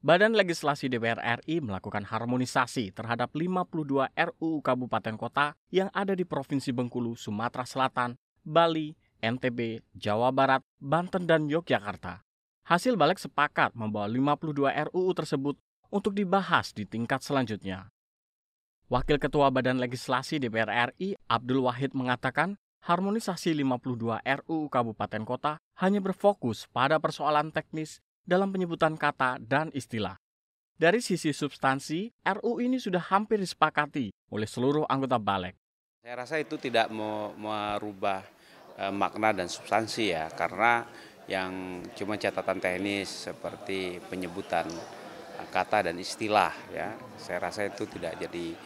Badan Legislasi DPR RI melakukan harmonisasi terhadap 52 RUU kabupaten kota yang ada di Provinsi Bengkulu, Sumatera Selatan, Bali, NTB, Jawa Barat, Banten, dan Yogyakarta. Hasil balik sepakat membawa 52 RUU tersebut untuk dibahas di tingkat selanjutnya. Wakil Ketua Badan Legislasi DPR RI Abdul Wahid mengatakan harmonisasi 52 RUU kabupaten kota hanya berfokus pada persoalan teknis dalam penyebutan kata dan istilah. Dari sisi substansi, RU ini sudah hampir disepakati oleh seluruh anggota Balek. Saya rasa itu tidak merubah e, makna dan substansi ya, karena yang cuma catatan teknis seperti penyebutan e, kata dan istilah ya. Saya rasa itu tidak jadi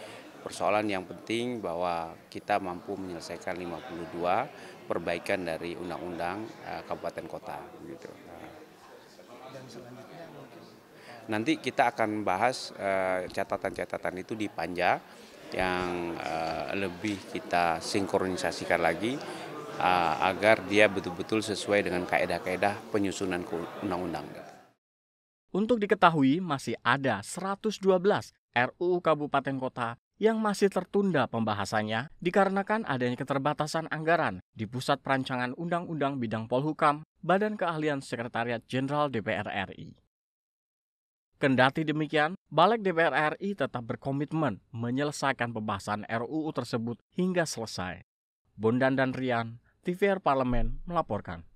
persoalan yang penting bahwa kita mampu menyelesaikan 52 perbaikan dari undang-undang e, kabupaten kota gitu selanjutnya mungkin? Nanti kita akan bahas eh, catatan-catatan uh, itu di Panja yang uh, lebih kita sinkronisasikan lagi uh, agar dia betul-betul sesuai dengan kaedah-kaedah penyusunan undang-undang. Untuk diketahui, masih ada 112 RUU Kabupaten Kota yang masih tertunda pembahasannya dikarenakan adanya keterbatasan anggaran di Pusat Perancangan Undang-Undang Bidang Polhukam, Badan Keahlian Sekretariat Jenderal DPR RI. Kendati demikian, Balik DPR RI tetap berkomitmen menyelesaikan pembahasan RUU tersebut hingga selesai. Bondan dan Rian, TVR Parlemen melaporkan.